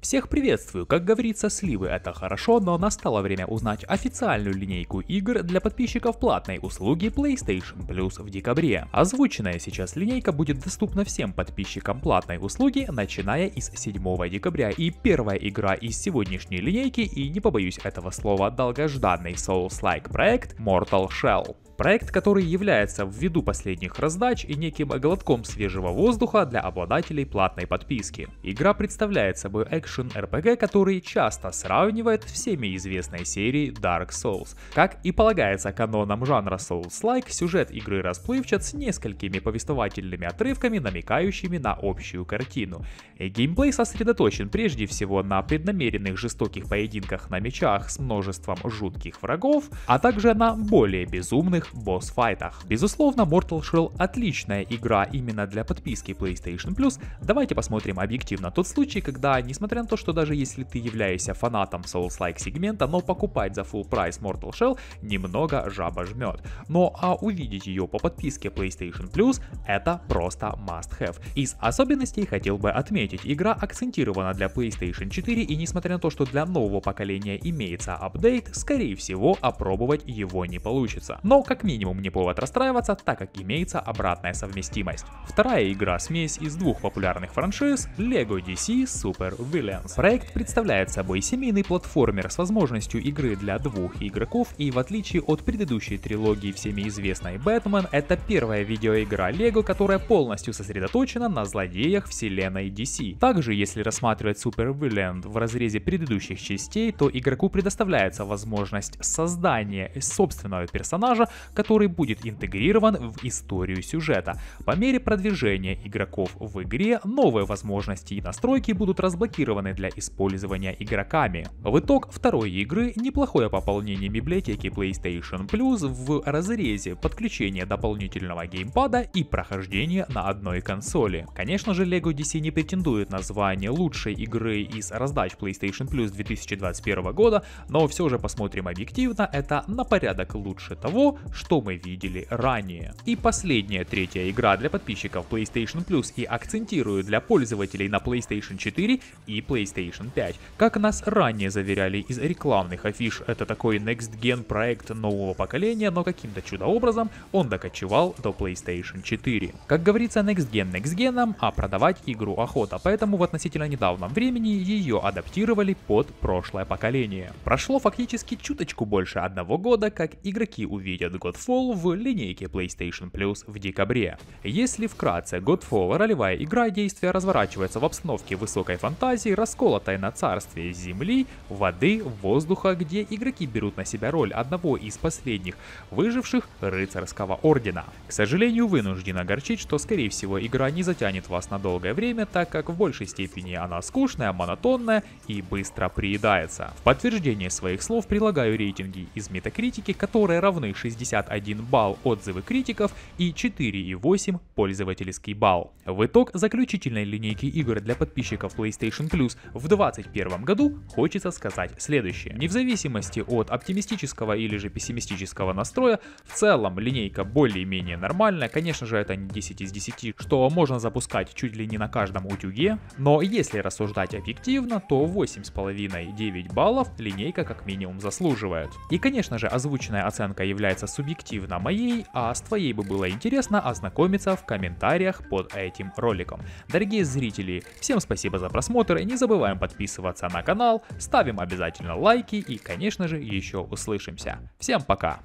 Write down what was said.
Всех приветствую, как говорится, сливы это хорошо, но настало время узнать официальную линейку игр для подписчиков платной услуги PlayStation Plus в декабре. Озвученная сейчас линейка будет доступна всем подписчикам платной услуги, начиная из 7 декабря, и первая игра из сегодняшней линейки, и не побоюсь этого слова, долгожданный Souls-like проект Mortal Shell. Проект, который является ввиду последних раздач и неким глотком свежего воздуха для обладателей платной подписки. Игра представляет собой экшен-РПГ, который часто сравнивает всеми известной серии Dark Souls. Как и полагается каноном жанра Souls-like, сюжет игры расплывчат с несколькими повествовательными отрывками, намекающими на общую картину. Геймплей сосредоточен прежде всего на преднамеренных жестоких поединках на мечах с множеством жутких врагов, а также на более безумных босс-файтах. Безусловно, Mortal Shell отличная игра именно для подписки PlayStation Plus. Давайте посмотрим объективно тот случай, когда, несмотря на то, что даже если ты являешься фанатом Souls-like сегмента, но покупать за full price Mortal Shell немного жаба жмет. Но ну, а увидеть ее по подписке PlayStation Plus это просто must-have. Из особенностей хотел бы отметить, игра акцентирована для PlayStation 4 и несмотря на то, что для нового поколения имеется апдейт, скорее всего опробовать его не получится. Но как как минимум не повод расстраиваться, так как имеется обратная совместимость. Вторая игра – смесь из двух популярных франшиз LEGO DC Super Villains. Проект представляет собой семейный платформер с возможностью игры для двух игроков и в отличие от предыдущей трилогии всеми известной Бэтмен, это первая видеоигра LEGO, которая полностью сосредоточена на злодеях вселенной DC. Также, если рассматривать Super Villain в разрезе предыдущих частей, то игроку предоставляется возможность создания собственного персонажа, который будет интегрирован в историю сюжета. По мере продвижения игроков в игре, новые возможности и настройки будут разблокированы для использования игроками. В итог второй игры неплохое пополнение библиотеки PlayStation Plus в разрезе подключения дополнительного геймпада и прохождение на одной консоли. Конечно же, LEGO DC не претендует на звание лучшей игры из раздач PlayStation Plus 2021 года, но все же посмотрим объективно, это на порядок лучше того, что мы видели ранее. И последняя третья игра для подписчиков PlayStation Plus и акцентирую для пользователей на PlayStation 4 и PlayStation 5. Как нас ранее заверяли из рекламных афиш, это такой Next Gen проект нового поколения, но каким-то чудо-образом он докочевал до PlayStation 4. Как говорится, Next Gen Next Gen, а продавать игру охота, поэтому в относительно недавнем времени ее адаптировали под прошлое поколение. Прошло фактически чуточку больше одного года, как игроки увидят год Godfall в линейке PlayStation Plus в декабре. Если вкратце, Godfall — ролевая игра, действия разворачивается в обстановке высокой фантазии, расколотой на царстве земли, воды, воздуха, где игроки берут на себя роль одного из последних выживших рыцарского ордена. К сожалению, вынужден огорчить, что скорее всего игра не затянет вас на долгое время, так как в большей степени она скучная, монотонная и быстро приедается. В подтверждение своих слов прилагаю рейтинги из метакритики, которые равны 60 61 балл отзывы критиков и 4,8 пользовательский балл. В итог заключительной линейки игр для подписчиков PlayStation Plus в 2021 году хочется сказать следующее. Не в зависимости от оптимистического или же пессимистического настроя, в целом линейка более-менее нормальная, конечно же это не 10 из 10, что можно запускать чуть ли не на каждом утюге, но если рассуждать объективно, то 8,5-9 баллов линейка как минимум заслуживает. И конечно же озвученная оценка является субъективно моей, а с твоей бы было интересно ознакомиться в комментариях под этим роликом. Дорогие зрители, всем спасибо за просмотр, не забываем подписываться на канал, ставим обязательно лайки и, конечно же, еще услышимся. Всем пока!